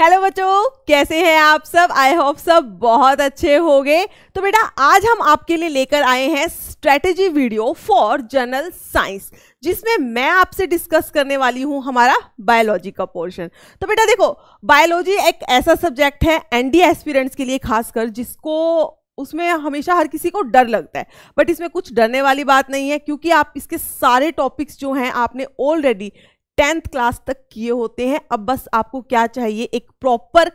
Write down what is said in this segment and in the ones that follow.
Hello बच्चों कैसे हैं आप सब आई होप सब बहुत अच्छे होंगे तो बेटा आज हम आपके लिए लेकर आए हैं strategy video for general science जिसमें मैं आपसे डिस्कस करने वाली हूँ हमारा बायोलॉजी का पोर्शन तो बेटा देखो बायोलॉजी एक ऐसा सब्जेक्ट है एनडी एस्पिरेंट्स के लिए खासकर जिसको उसमें हमेशा हर किसी को डर लगता है बट इसमें कुछ डरने वाली बात नहीं है क्योंकि आप इसके सारे टॉपिक्स जो हैं आपने ऑलरेडी टेंथ क्लास तक किए होते हैं अब बस आपको क्या चाहिए एक प्रॉपर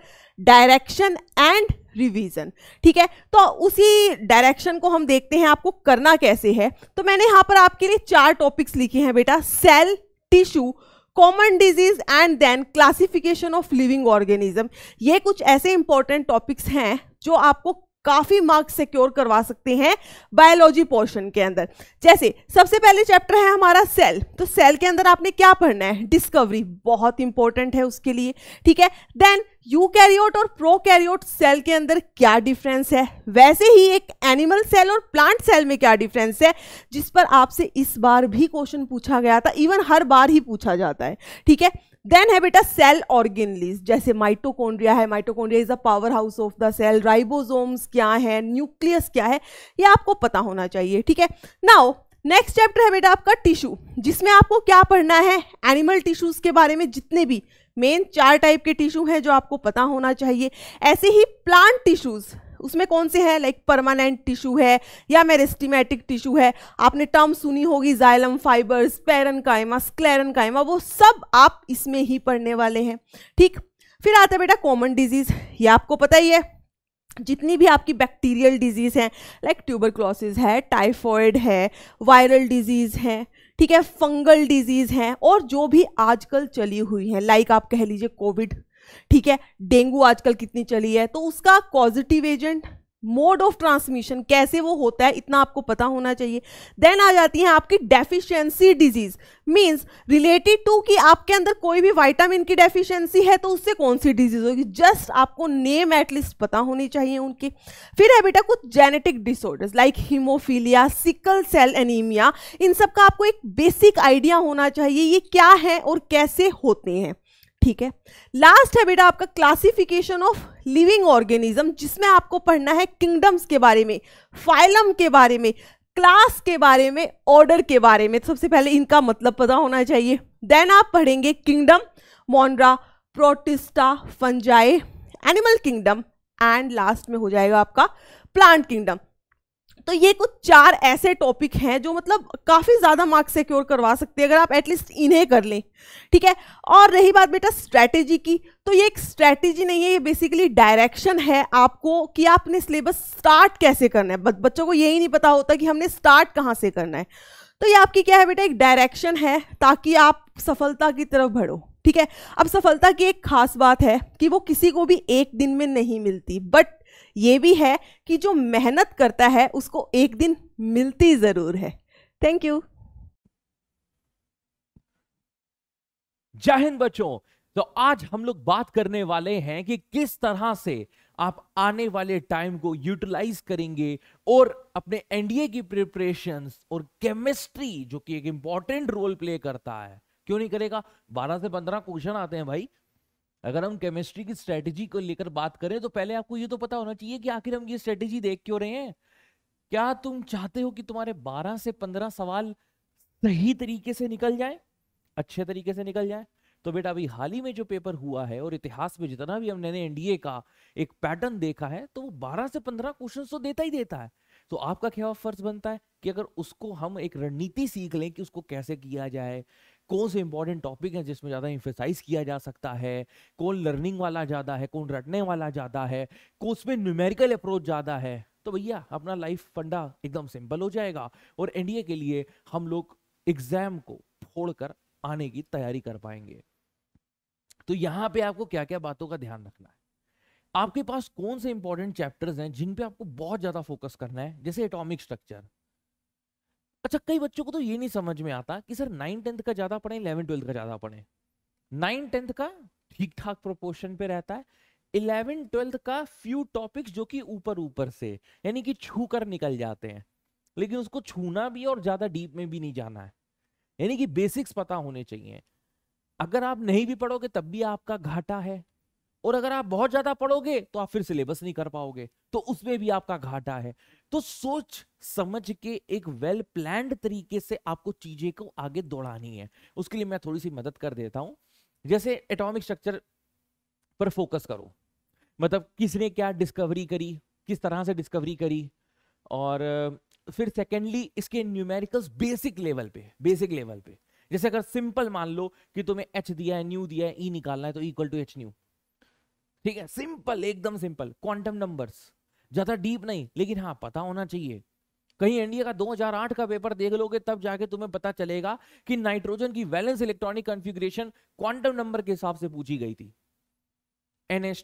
डायरेक्शन एंड रिवीजन ठीक है तो उसी डायरेक्शन को हम देखते हैं आपको करना कैसे है तो मैंने यहाँ पर आपके लिए चार टॉपिक्स लिखे हैं बेटा cell tissue common disease and then classification of living organism ये कुछ ऐसे इंपॉर्टेंट टॉपिक्स हैं जो आपको काफी मार्क्स सिक्योर करवा सकते हैं बायोलॉजी पोर्शन के अंदर जैसे सबसे पहले चैप्टर है हमारा सेल तो सेल के अंदर आपने क्या पढ़ना है डिस्कवरी बहुत इंपॉर्टेंट है उसके लिए ठीक है देन यू कैरियोट और प्रो कैरियोट सेल के अंदर क्या डिफरेंस है वैसे ही एक एनिमल सेल और प्लांट सेल में क्या डिफरेंस है जिस पर आपसे इस बार भी क्वेश्चन पूछा गया था इवन हर बार ही पूछा जाता है ठीक है देन है बेटा सेल ऑर्गेनलीज जैसे माइटोकोन्ड्रिया है mitochondria is a power house of the cell ribosomes क्या है न्यूक्लियस क्या है ये आपको पता होना चाहिए ठीक है नाउ नेक्स्ट चैप्टर है बेटा आपका टिश्यू जिसमें आपको क्या पढ़ना है एनिमल टिश्यूज के बारे में जितने भी मेन चार टाइप के टिश्यू हैं जो आपको पता होना चाहिए ऐसे ही प्लांट टिश्यूज़ उसमें कौन से हैं लाइक परमानेंट टिश्यू है या मेरिस्टिमेटिक टिश्यू है आपने टर्म सुनी होगी जाइलम फाइबर्स पैरन कायमा स्क्लेरन कायमा वो सब आप इसमें ही पढ़ने वाले हैं ठीक फिर आता है बेटा कॉमन डिजीज़ ये आपको पता ही है जितनी भी आपकी बैक्टीरियल डिजीज़ हैं लाइक ट्यूबरक्लोसिस है टाइफॉइड है वायरल डिजीज़ है ठीक है फंगल डिजीज हैं और जो भी आजकल चली हुई हैं लाइक आप कह लीजिए कोविड ठीक है डेंगू आजकल कितनी चली है तो उसका positive agent mode of transmission कैसे वो होता है इतना आपको पता होना चाहिए देन आ जाती है आपकी deficiency disease means related to कि आपके अंदर कोई भी विटामिन की डेफिशिएंसी है तो उससे कौन सी डिजीज होगी जस्ट आपको नेम एटलीस्ट पता होनी चाहिए उनकी फिर है बेटा कुछ genetic disorders like haemophilia sickle cell anaemia इन सब का आपको एक बेसिक आइडिया होना चाहिए ये क्या है और कैसे होते हैं ठीक है लास्ट है बेटा आपका क्लासिफिकेशन ऑफ लिविंग ऑर्गेनिज्म जिसमें आपको पढ़ना है किंगडम्स के बारे में फाइलम के बारे में क्लास के बारे में ऑर्डर के बारे में सबसे पहले इनका मतलब पता होना चाहिए देन आप पढ़ेंगे kingdom monera protista fungi animal kingdom and last में हो जाएगा आपका प्लांट किंगडम तो ये कुछ चार ऐसे टॉपिक हैं जो मतलब काफ़ी ज़्यादा मार्क्स सिक्योर करवा सकते हैं अगर आप एटलीस्ट इन्हें कर लें ठीक है और रही बात बेटा स्ट्रैटेजी की तो ये एक स्ट्रैटेजी नहीं है ये बेसिकली डायरेक्शन है आपको कि आपने सिलेबस स्टार्ट कैसे करना है बच्चों को यही नहीं पता होता कि हमने स्टार्ट कहाँ से करना है तो ये आपकी क्या है बेटा एक डायरेक्शन है ताकि आप सफलता की तरफ बढ़ो ठीक है अब सफलता की एक खास बात है कि वो किसी को भी एक दिन में नहीं मिलती बट ये भी है कि जो मेहनत करता है उसको एक दिन मिलती ज़रूर है थैंक यू जय हिंद बच्चों तो आज हम लोग बात करने वाले हैं कि किस तरह से आप आने वाले टाइम को यूटिलाइज करेंगे और अपने एनडीए की प्रिपरेशन और केमिस्ट्री जो कि एक इंपॉर्टेंट रोल प्ले करता है क्यों नहीं करेगा 12 से 15 क्वेश्चन आते हैं भाई अगर हम केमिस्ट्री की स्ट्रेटेजी को लेकर बात करें तो पहले आपको ये तो पता होना चाहिए कि आखिर हम ये स्ट्रेटेजी देख क्यों रहे हैं क्या तुम चाहते हो कि तुम्हारे 12 से 15 सवाल सही तरीके से निकल जाए अच्छे तरीके से निकल जाए तो बेटा अभी हाल ही में जो पेपर हुआ है और इतिहास में जितना भी हमने एनडीए का एक पैटर्न देखा है तो वो 12 से 15 क्वेश्चन तो देता ही देता है तो आपका क्या फर्ज बनता है कि अगर उसको हम एक रणनीति सीख लें कि उसको कैसे किया जाए कौन से इंपॉर्टेंट टॉपिक है जिसमें ज़्यादा इंफेसाइज किया जा सकता है कौन लर्निंग वाला ज़्यादा है कौन रटने वाला ज़्यादा है कौन उसमें न्यूमेरिकल अप्रोच ज़्यादा है तो भैया अपना लाइफ फंडा एकदम सिंपल हो जाएगा और एनडीए के लिए हम लोग एग्जाम को फोड़कर आने की तैयारी कर पाएंगे तो यहाँ पे आपको क्या क्या बातों का ध्यान रखना है आपके पास कौन से इंपॉर्टेंट चैप्टर्स हैं जिन पे आपको बहुत ज़्यादा फोकस करना है जैसे एटॉमिक स्ट्रक्चर अच्छा कई बच्चों को तो ये नहीं समझ में आता कि सर नाइन टेंथ का ज्यादा पढ़े इलेवन ट्वेल्थ का ज्यादा पढ़े नाइन टेंथ का ठीक ठाक प्रोपोर्शन पे रहता है इलेवन ट्वेल्थ का फ्यू टॉपिक्स जो कि ऊपर ऊपर से यानी कि छू कर निकल जाते हैं लेकिन उसको छूना भी और ज्यादा डीप में भी नहीं जाना है यानी कि बेसिक्स पता होने चाहिए अगर आप नहीं भी पढ़ोगे तब भी आपका घाटा है और अगर आप बहुत ज्यादा पढ़ोगे तो आप फिर सिलेबस नहीं कर पाओगे तो उसमें भी आपका घाटा है तो सोच समझ के एक वेल प्लान तरीके से आपको चीजें को आगे दौड़ानी है उसके लिए मैं थोड़ी सी मदद कर देता हूं जैसे एटॉमिक स्ट्रक्चर पर फोकस करो मतलब किसने क्या डिस्कवरी करी किस तरह से डिस्कवरी करी और फिर सेकेंडली इसके न्यूमेरिकल्स बेसिक लेवल पे बेसिक लेवल पे जैसे अगर सिंपल मान लो कि तुम्हें एच दिया है न्यू दिया है ई e निकालना है तो इक्वल टू एच न्यू ठीक है सिंपल एकदम सिंपल क्वांटम नंबर्स ज्यादा डीप नहीं लेकिन हाँ पता होना चाहिए कहीं इंडिया का 2008 का पेपर देख लोगे तब जाके तुम्हें पता चलेगा कि नाइट्रोजन की valence electronic configuration quantum number के हिसाब से पूछी गई थी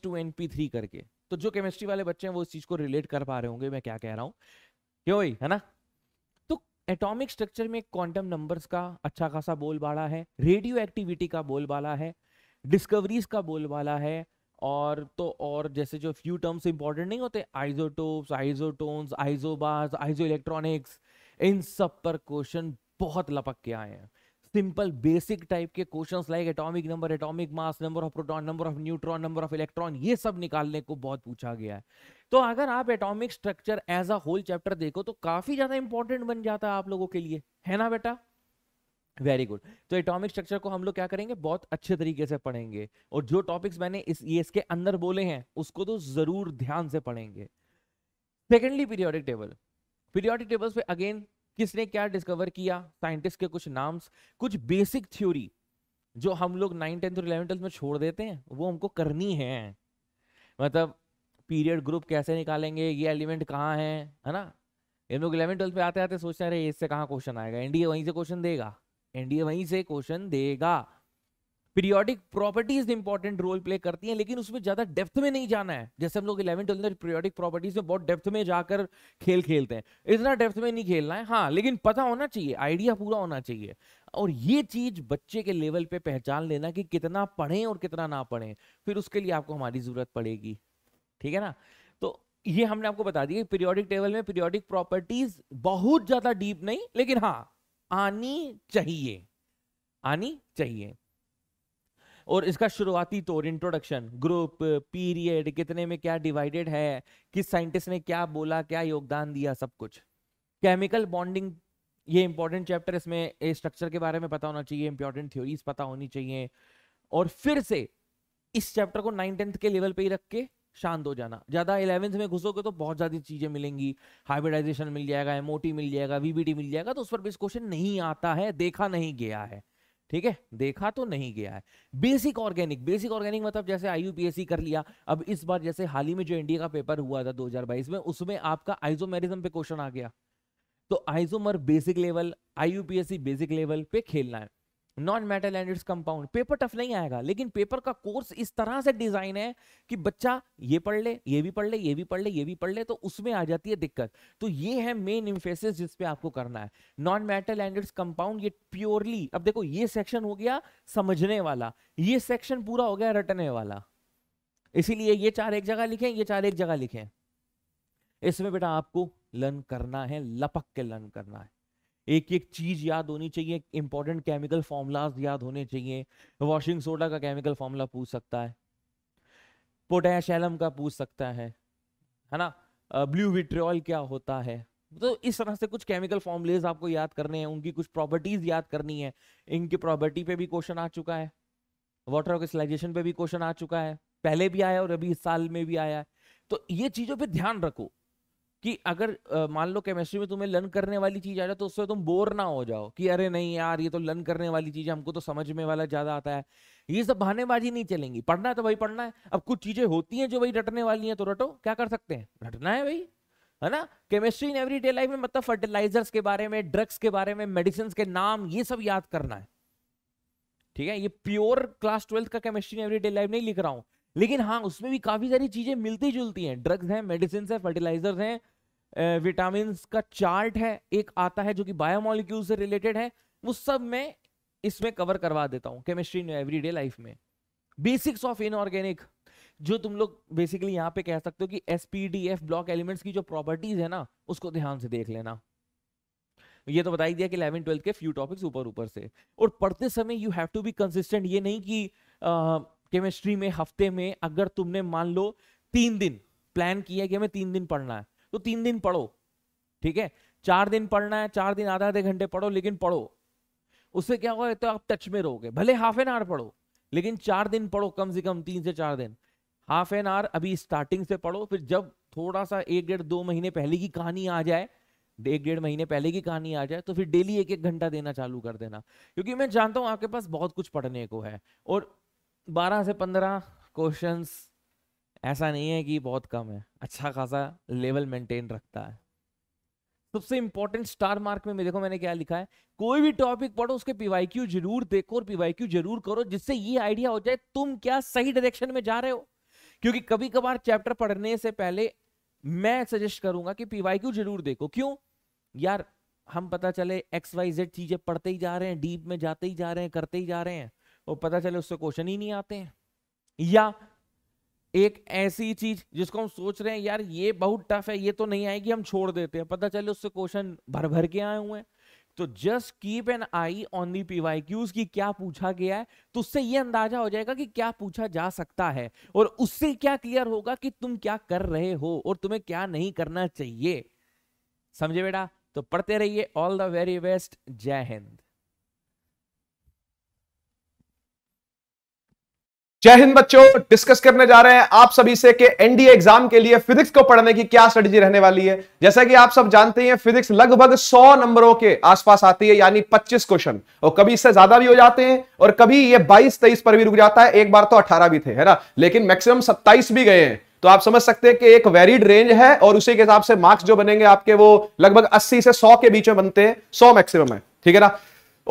टू थ्री करके तो जो केमिस्ट्री वाले बच्चे हैं वो इस चीज को रिलेट कर पा रहे होंगे मैं क्या कह रहा हूं क्यों है ना तो एटॉमिक स्ट्रक्चर में क्वांटम नंबर्स का अच्छा खासा बोलबाला है रेडियो एक्टिविटी का बोलबाला है डिस्कवरीज का बोलबाला है और तो और जैसे जो फ्यू टर्म्स इंपॉर्टेंट नहीं होते आइजोटोप्स आइजोटोन्स आइजोबाज आइजो इलेक्ट्रॉनिक्स इन सब पर क्वेश्चन बहुत लपक के आए हैं सिंपल बेसिक टाइप के questions like atomic number atomic mass number of proton number of neutron number of electron ये सब निकालने को बहुत पूछा गया है तो अगर आप atomic structure as a whole chapter देखो तो काफी ज्यादा इंपॉर्टेंट बन जाता है आप लोगों के लिए है ना बेटा वेरी गुड तो एटॉमिक स्ट्रक्चर को हम लोग क्या करेंगे बहुत अच्छे तरीके से पढ़ेंगे और जो टॉपिक्स मैंने इस ये e इसके अंदर बोले हैं उसको तो जरूर ध्यान से पढ़ेंगे secondly periodic table periodic tables पे अगेन किसने क्या डिस्कवर किया साइंटिस्ट के कुछ नाम्स कुछ बेसिक थ्योरी जो हम लोग नाइन टेंथ और इलेवन ट्वेल्थ में छोड़ देते हैं वो हमको करनी है मतलब पीरियड ग्रुप कैसे निकालेंगे ये एलिमेंट कहाँ है है ना इन लोग इलेवन ट्वेल्थ में आते आते सोचते रहे इससे कहाँ क्वेश्चन आएगा इंडिया वहीं से क्वेश्चन देगा एनडीए वहीं से क्वेश्चन देगा periodic properties important role play करती हैं लेकिन उसमें ज्यादा डेप्थ में नहीं जाना है जैसे हम लोग इलेवन ट्वेल्थ में पीरियोडिक प्रॉपर्टीज में बहुत डेप्थ में जाकर खेल खेलते हैं इतना डेप्थ में नहीं खेलना है हाँ लेकिन पता होना चाहिए आइडिया पूरा होना चाहिए और ये चीज बच्चे के लेवल पे पहचान लेना कि कितना पढ़े और कितना ना पढ़े फिर उसके लिए आपको हमारी जरूरत पड़ेगी ठीक है ना तो ये हमने आपको बता दिया पीरियोडिक टेबल में पीरियोडिक प्रॉपर्टीज बहुत ज्यादा डीप नहीं लेकिन हाँ आनी चाहिए आनी चाहिए और इसका शुरुआती तौर इंट्रोडक्शन ग्रुप पीरियड कितने में क्या डिवाइडेड है किस साइंटिस्ट ने क्या बोला क्या योगदान दिया सब कुछ केमिकल बॉन्डिंग ये इंपॉर्टेंट चैप्टर इसमें स्ट्रक्चर के बारे में पता होना चाहिए इंपॉर्टेंट थ्योरीज पता होनी चाहिए और फिर से इस चैप्टर को नाइन टेंथ के लेवल पे ही रख के शांत हो जाना ज़्यादा इलेवेंथ में घुसोगे तो बहुत ज़्यादा चीज़ें मिलेंगी हाइब्रिडाइजेशन मिल जाएगा एमओटी मिल जाएगा वीबीटी मिल जाएगा तो उस पर बेस क्वेश्चन नहीं आता है देखा नहीं गया है ठीक है देखा तो नहीं गया है बेसिक ऑर्गेनिक बेसिक ऑर्गेनिक मतलब जैसे आई कर लिया अब इस बार जैसे हाल ही में जो इंडिया का पेपर हुआ था दो में उसमें आपका आइजोमेरिज्म पे क्वेश्चन आ गया तो आइजोमर बेसिक लेवल आई बेसिक लेवल पे खेलना है non metal and its compound paper tough नहीं आएगा लेकिन पेपर का कोर्स इस तरह से डिजाइन है कि बच्चा ये पढ़ ले ये भी पढ़ ले ये भी पढ़ ले ये भी पढ़ ले तो उसमें आ जाती है दिक्कत तो ये है मेन इम्फेसिस जिसपे आपको करना है non metal and its compound ये प्योरली अब देखो ये सेक्शन हो गया समझने वाला ये सेक्शन पूरा हो गया रटने वाला इसीलिए ये चार एक जगह लिखे ये चार एक जगह लिखे इसमें बेटा आपको लर्न करना है लपक के लर्न करना है एक एक चीज याद होनी चाहिए इंपॉर्टेंट केमिकल फॉर्मूलाज याद होने चाहिए वॉशिंग सोडा का केमिकल फॉर्मूला पूछ सकता है पोटेशलम का पूछ सकता है है ना ब्लू विट्रियल क्या होता है तो इस तरह से कुछ केमिकल फॉर्मुलेज आपको याद करने हैं उनकी कुछ प्रॉपर्टीज याद करनी है इनकी प्रॉपर्टी पे भी क्वेश्चन आ चुका है वाटर ऑक्सीलाइजेशन पे भी क्वेश्चन आ चुका है पहले भी आया और अभी इस साल में भी आया है तो ये चीज़ों पे ध्यान रखो कि अगर मान लो केमिस्ट्री में तुम्हें लर्न करने वाली चीज आ जाए तो उससे तो तुम बोर ना हो जाओ कि अरे नहीं यार ये तो लर्न करने वाली चीज है हमको तो समझ में वाला ज्यादा आता है ये सब बहानेबाजी नहीं चलेंगी पढ़ना है तो भाई पढ़ना है अब कुछ चीजें होती हैं जो भाई रटने वाली हैं तो रटो क्या कर सकते हैं रटना है भाई है ना केमिस्ट्री इन एवरी लाइफ में मतलब फर्टिलाइजर्स के बारे में ड्रग्स के बारे में मेडिसिन के नाम ये सब याद करना है ठीक है ये प्योर क्लास ट्वेल्थ का chemistry in everyday life नहीं लिख रहा हूँ लेकिन हाँ उसमें भी काफी सारी चीजें मिलती जुलती हैं ड्रग्स हैं मेडिसिन है फर्टिलाइजर्स हैं विटामिन का चार्ट है एक आता है जो कि बायोमोलिक्यूल से रिलेटेड है वो सब मैं इसमें कवर करवा देता हूँ केमिस्ट्री एवरीडे लाइफ में बेसिक्स ऑफ इनऑर्गेनिक जो तुम लोग बेसिकली यहाँ पे कह सकते हो कि S P D F block elements की जो प्रॉपर्टीज है ना उसको ध्यान से देख लेना ये तो बता ही दिया कि इलेवन ट्वेल्थ के फ्यू टॉपिक्स ऊपर ऊपर से और पढ़ते समय you have to be consistent ये नहीं कि केमिस्ट्री में हफ्ते में अगर तुमने मान लो तीन दिन प्लान किया कि हमें तीन दिन पढ़ना है तो तीन दिन पढ़ो ठीक है चार दिन पढ़ना है चार दिन आधा आधे घंटे पढ़ो लेकिन पढ़ो उससे क्या होगा तो आप टच में रहोगे भले हाफ एन आवर पढ़ो लेकिन चार दिन पढ़ो कम से कम तीन से चार दिन हाफ एन आवर अभी स्टार्टिंग से पढ़ो फिर जब थोड़ा सा एक डेढ़ दो महीने पहले की कहानी आ जाए एक डेढ़ महीने पहले की कहानी आ जाए तो फिर डेली एक एक घंटा देना चालू कर देना क्योंकि मैं जानता हूँ आपके पास बहुत कुछ पढ़ने को है और बारह से पंद्रह क्वेश्चंस ऐसा नहीं है कि बहुत कम है अच्छा खासा लेवल मेंटेन रखता है सबसे इंपॉर्टेंट स्टार मार्क में देखो मैंने क्या लिखा है कोई भी टॉपिक पढ़ो उसके पीवाईक्यू जरूर देखो और पीवाईक्यू जरूर करो जिससे ये आइडिया हो जाए तुम क्या सही डायरेक्शन में जा रहे हो क्योंकि कभी कभार चैप्टर पढ़ने से पहले मैं सजेस्ट करूंगा कि क्यू जरूर देखो क्यों यार हम पता चले एक्स वाई जेड चीजें पढ़ते ही जा रहे हैं डीप में जाते ही जा रहे हैं करते ही जा रहे हैं और पता चले उससे क्वेश्चन ही नहीं आते हैं या एक ऐसी चीज जिसको हम सोच रहे हैं यार ये बहुत टफ है ये तो नहीं आएगी हम छोड़ देते हैं पता चले उससे क्वेश्चन भर भर के आए हुए हैं तो just keep an eye on the PYQs की क्या पूछा गया है तो उससे ये अंदाजा हो जाएगा कि क्या पूछा जा सकता है और उससे क्या क्लियर होगा कि तुम क्या कर रहे हो और तुम्हें क्या नहीं करना चाहिए समझे बेटा तो पढ़ते रहिए ऑल द वेरी बेस्ट जय हिंद जय हिंद बच्चों डिस्कस करने जा रहे हैं आप सभी से कि एनडीए एग्जाम के लिए फिजिक्स को पढ़ने की क्या स्ट्रेटेजी रहने वाली है जैसा कि आप सब जानते हैं फिजिक्स लगभग 100 नंबरों के आसपास आती है यानी 25 क्वेश्चन और कभी इससे ज्यादा भी हो जाते हैं और कभी ये 22 23 पर भी रुक जाता है एक बार तो अठारह भी थे है ना लेकिन मैक्सिमम सत्ताईस भी गए हैं तो आप समझ सकते हैं कि एक वेरिड रेंज है और उसी के हिसाब से मार्क्स जो बनेंगे आपके वो लगभग अस्सी से सौ के बीच में बनते हैं सौ मैक्सिमम है ठीक है ना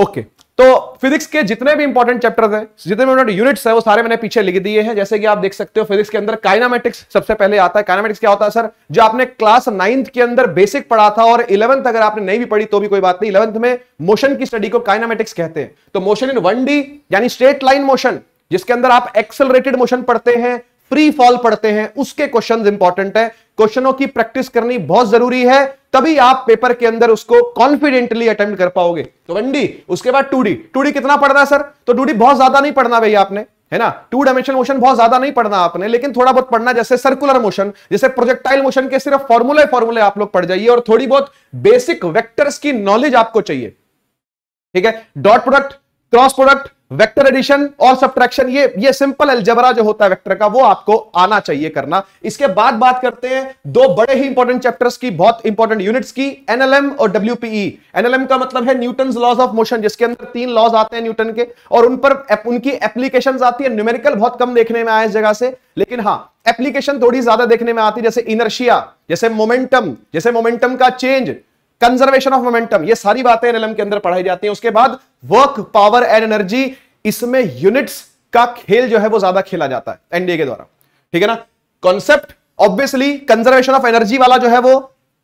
ओके तो फिजिक्स के जितने भी इंपॉर्टेंट चैप्टर हैं जितने भी उन्होंने यूनिट्स है वो सारे मैंने पीछे लिख दिए हैं जैसे कि आप देख सकते हो फिजिक्स के अंदर काइनामेटिक्स सबसे पहले आता है काइनामेटिक्स क्या होता है सर जो आपने क्लास नाइन्थ के अंदर बेसिक पढ़ा था और इलेवंथ अगर आपने नहीं भी पढ़ी तो भी कोई बात नहीं इलेवंथ में मोशन की स्टडी को काइनामेटिक्स कहते हैं तो मोशन इन वन यानी स्ट्रेट लाइन मोशन जिसके अंदर आप एक्सेलरेटेड मोशन पढ़ते हैं फ्री फॉल पढ़ते हैं उसके क्वेश्चंस इंपॉर्टेंट है क्वेश्चनों की प्रैक्टिस करनी बहुत जरूरी है तभी आप पेपर के अंदर उसको कॉन्फिडेंटली अटेम्प्ट कर पाओगे तो वन डी उसके बाद टू डी टू डी कितना पढ़ना है सर तो टू डी बहुत ज्यादा नहीं पढ़ना भाई आपने है ना टू डायमेंशन मोशन बहुत ज्यादा नहीं पढ़ना आपने लेकिन थोड़ा बहुत पढ़ना जैसे सर्कुलर मोशन जैसे प्रोजेक्टाइल मोशन के सिर्फ फॉर्मूले फॉर्मूले आप लोग पढ़ जाइए और थोड़ी बहुत बेसिक वेक्टर्स की नॉलेज आपको चाहिए ठीक है dot product cross product vector addition और सब्ट्रैक्शन ये ये सिंपल अलजबरा जो होता है वेक्टर का वो आपको आना चाहिए करना इसके बाद बात करते हैं दो बड़े ही इंपॉर्टेंट चैप्टर्स की बहुत इंपॉर्टेंट यूनिट्स की एनएलएम और डब्ल्यूपीई एनएलएम e। का मतलब है न्यूटन लॉज ऑफ मोशन जिसके अंदर तीन लॉज आते हैं न्यूटन के और उन पर उनकी एप्लीकेशन आती है न्यूमेरिकल बहुत कम देखने में आया इस जगह से लेकिन हाँ एप्लीकेशन थोड़ी ज्यादा देखने में आती है जैसे इनर्शिया जैसे मोमेंटम जैसे मोमेंटम का चेंज कंजर्वेशन ऑफ मोमेंटम ये सारी बातें एनएलएम के अंदर पढ़ाई जाती हैं उसके बाद वर्क पावर एंड एनर्जी इसमें यूनिट्स का खेल जो है वो ज्यादा खेला जाता है एनडीए के द्वारा ठीक है ना concept obviously conservation of energy वाला जो है वो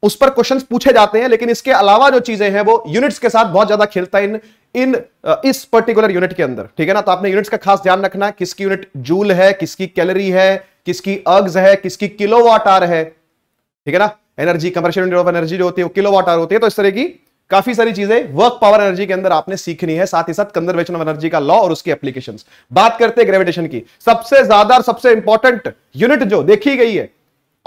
उस पर क्वेश्चंस पूछे जाते हैं लेकिन इसके अलावा जो चीजें हैं वो यूनिट्स के साथ बहुत ज्यादा खेलता है इन इन uh, इस पर्टिकुलर यूनिट के अंदर ठीक है ना तो आपने यूनिट्स का खास ध्यान रखना है किसकी यूनिट जूल है किसकी कैलोरी है किसकी अर्ग्स है किसकी किलोवाट आर है ठीक है ना energy commercial unit of energy जो होती है वो किलो वाट आर होती है तो इस तरह की काफी सारी चीजें वर्क पावर एनर्जी के अंदर आपने सीखनी है साथ ही साथ कंजर्वेशन ऑफ एनर्जी का लॉ और उसकी एप्लीकेशन बात करते हैं ग्रेविटेशन की सबसे ज्यादा और सबसे इंपॉर्टेंट यूनिट जो देखी गई है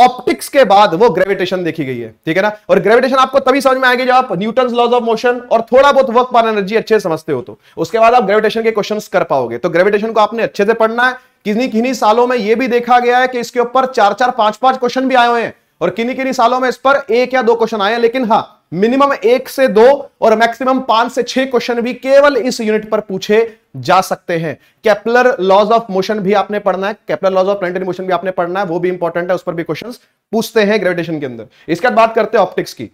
ऑप्टिक्स के बाद वो ग्रेविटेशन देखी गई है ठीक है ना और ग्रेविटेशन आपको तभी समझ में आएगी जब आप न्यूटन लॉज ऑफ मोशन और थोड़ा बहुत वर्क पावर एनर्जी अच्छे से समझते हो तो उसके बाद आप ग्रेविटेशन के क्वेश्चन कर पाओगे तो ग्रेविटेशन को आपने अच्छे से पढ़ना है किन्हीं किन्हीं सालों में यह भी देखा गया है कि इसके ऊपर चार चार पांच पांच क्वेश्चन भी आए हुए हैं और किन्हीं किन्हीं सालों में इस पर एक या दो क्वेश्चन आए लेकिन हाँ मिनिमम एक से दो और मैक्सिमम पांच से छह क्वेश्चन भी केवल इस यूनिट पर पूछे जा सकते हैं कैपलर लॉज ऑफ मोशन भी आपने पढ़ना है Kepler laws of planetary motion भी आपने पढ़ना है वो भी इंपॉर्टेंट है उस पर भी क्वेश्चन पूछते हैं ग्रेविटेशन के अंदर इसके बाद बात करते हैं ऑप्टिक्स की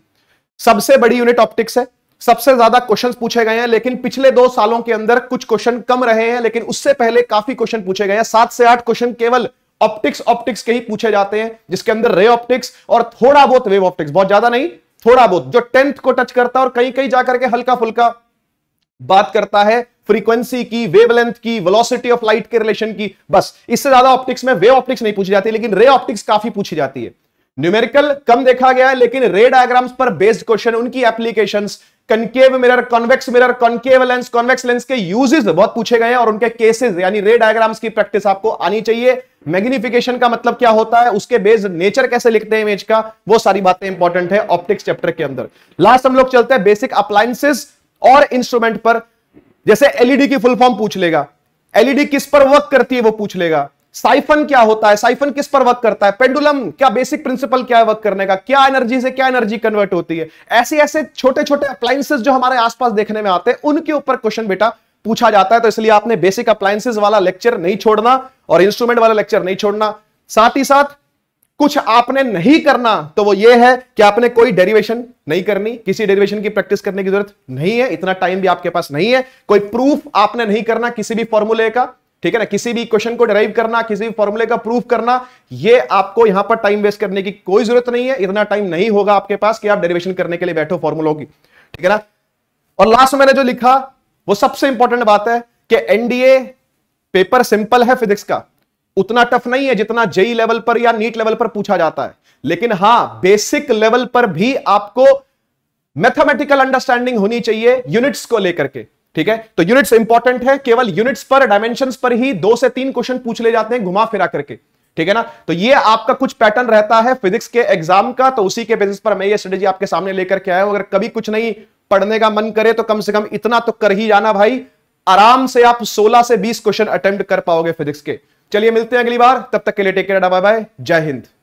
सबसे बड़ी यूनिट ऑप्टिक्स है सबसे ज्यादा क्वेश्चन पूछे गए हैं लेकिन पिछले दो सालों के अंदर कुछ क्वेश्चन कम रहे हैं लेकिन उससे पहले काफी क्वेश्चन पूछे गए हैं सात से आठ क्वेश्चन केवल ऑप्टिक्स ऑप्टिक्स के ही पूछे जाते हैं जिसके अंदर रे ऑप्टिक्स और थोड़ा बहुत वेव ऑप्टिक्स बहुत ज्यादा नहीं थोड़ा बहुत जो टेंथ को टच करता है और कहीं कहीं जाकर के हल्का फुल्का बात करता है फ्रीक्वेंसी की वेवलेंथ की वेलोसिटी ऑफ लाइट के रिलेशन की बस इससे ज्यादा ऑप्टिक्स में वेव ऑप्टिक्स नहीं पूछी जाती लेकिन रे ऑप्टिक्स काफी पूछी जाती है न्यूमेरिकल कम देखा गया है लेकिन रे डायग्राम्स पर बेस्ड क्वेश्चन उनकी applications concave mirror convex mirror concave lens convex lens के यूजेस बहुत पूछे गए हैं और उनके केसेस यानी रे डायग्राम्स की प्रैक्टिस आपको आनी चाहिए मैग्निफिकेशन का मतलब क्या होता है उसके बेस नेचर कैसे लिखते हैं इमेज का वो सारी बातें इंपॉर्टेंट है ऑप्टिक्स चैप्टर के अंदर लास्ट हम लोग चलते हैं बेसिक अप्लायसेज और इंस्ट्रूमेंट पर जैसे एलईडी e की फुल फॉर्म पूछ लेगा एलईडी e किस पर वर्क करती है वो पूछ लेगा साइफन क्या होता है साइफन किस पर वर्क करता है पेंडुलम क्या बेसिक प्रिंसिपल क्या है वर्क करने का क्या एनर्जी से क्या एनर्जी कन्वर्ट होती है ऐसे ऐसे छोटे छोटे अप्लायंसेस जो हमारे आसपास देखने में आते हैं उनके ऊपर क्वेश्चन बेटा पूछा जाता है तो इसलिए आपने बेसिक अप्लायंसेज वाला लेक्चर नहीं छोड़ना और इंस्ट्रूमेंट वाला लेक्चर नहीं छोड़ना साथ ही साथ कुछ आपने नहीं करना तो वो ये है कि आपने कोई डेरिवेशन नहीं करनी किसी डेरिवेशन की प्रैक्टिस करने की जरूरत नहीं है इतना टाइम भी आपके पास नहीं है कोई प्रूफ आपने नहीं करना किसी भी फॉर्मूले का ठीक है ना किसी भी क्वेश्चन को डराइव करना किसी भी फॉर्मुले का प्रूफ करना ये आपको यहां पर टाइम वेस्ट करने की कोई जरूरत नहीं है इतना टाइम नहीं होगा आपके पास कि आप डेरिवेशन करने के लिए बैठो फॉर्मूलों की ठीक है ना और लास्ट मैंने जो लिखा वो सबसे इंपॉर्टेंट बात है कि एनडीए पेपर सिंपल है फिजिक्स का उतना टफ नहीं है जितना जेई लेवल e पर या नीट लेवल पर पूछा जाता है लेकिन हां बेसिक लेवल पर भी आपको मैथमेटिकल अंडरस्टैंडिंग होनी चाहिए यूनिट्स को लेकर के ठीक है तो यूनिट्स इंपॉर्टेंट है केवल यूनिट्स पर डायमेंशन पर ही दो से तीन क्वेश्चन पूछ ले जाते हैं घुमा फिरा करके ठीक है ना तो ये आपका कुछ पैटर्न रहता है फिजिक्स के एग्जाम का तो उसी के बेसिस पर मैं ये स्ट्रेटेजी आपके सामने लेकर के आया हूं अगर कभी कुछ नहीं पढ़ने का मन करे तो कम से कम इतना तो कर ही जाना भाई आराम से आप 16 से 20 क्वेश्चन अटेम्प्ट कर पाओगे फिजिक्स के चलिए मिलते हैं अगली बार तब तक के लिए टेक केयर बाय बाय जय हिंद